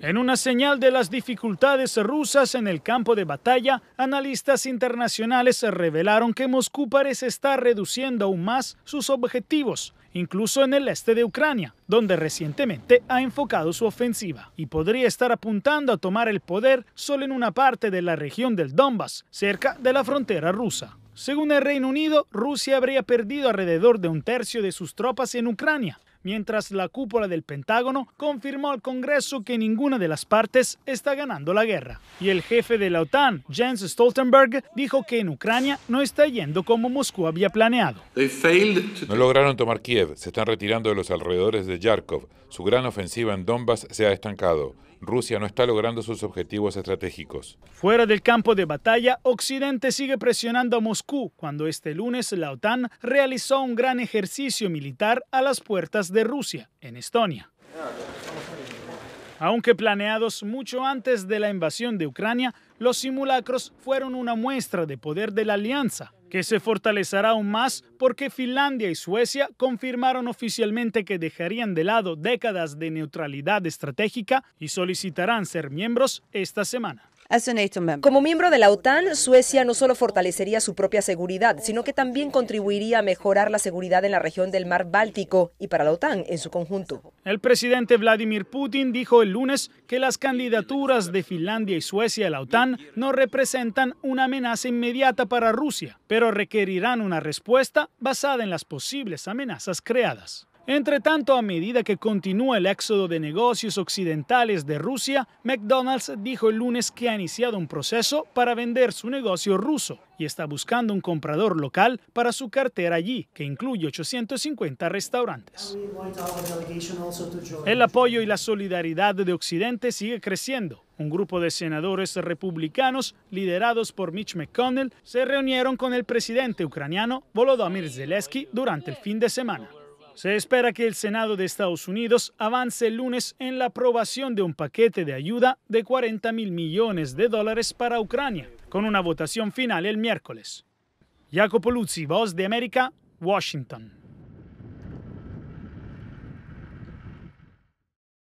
En una señal de las dificultades rusas en el campo de batalla, analistas internacionales revelaron que Moscú parece estar reduciendo aún más sus objetivos, incluso en el este de Ucrania, donde recientemente ha enfocado su ofensiva, y podría estar apuntando a tomar el poder solo en una parte de la región del Donbass, cerca de la frontera rusa. Según el Reino Unido, Rusia habría perdido alrededor de un tercio de sus tropas en Ucrania mientras la cúpula del Pentágono confirmó al Congreso que ninguna de las partes está ganando la guerra. Y el jefe de la OTAN, Jens Stoltenberg, dijo que en Ucrania no está yendo como Moscú había planeado. No lograron tomar Kiev, se están retirando de los alrededores de Yarkov. Su gran ofensiva en Donbass se ha estancado. Rusia no está logrando sus objetivos estratégicos. Fuera del campo de batalla, Occidente sigue presionando a Moscú cuando este lunes la OTAN realizó un gran ejercicio militar a las puertas de Rusia, en Estonia. Aunque planeados mucho antes de la invasión de Ucrania, los simulacros fueron una muestra de poder de la alianza que se fortalecerá aún más porque Finlandia y Suecia confirmaron oficialmente que dejarían de lado décadas de neutralidad estratégica y solicitarán ser miembros esta semana. Como miembro de la OTAN, Suecia no solo fortalecería su propia seguridad, sino que también contribuiría a mejorar la seguridad en la región del mar Báltico y para la OTAN en su conjunto. El presidente Vladimir Putin dijo el lunes que las candidaturas de Finlandia y Suecia a la OTAN no representan una amenaza inmediata para Rusia, pero requerirán una respuesta basada en las posibles amenazas creadas. Entre tanto, a medida que continúa el éxodo de negocios occidentales de Rusia, McDonald's dijo el lunes que ha iniciado un proceso para vender su negocio ruso y está buscando un comprador local para su cartera allí, que incluye 850 restaurantes. El apoyo y la solidaridad de Occidente sigue creciendo. Un grupo de senadores republicanos, liderados por Mitch McConnell, se reunieron con el presidente ucraniano Volodymyr Zelensky durante el fin de semana. Se espera que el Senado de Estados Unidos avance el lunes en la aprobación de un paquete de ayuda de 40 mil millones de dólares para Ucrania, con una votación final el miércoles. Jacopo Luzzi, Voz de América, Washington.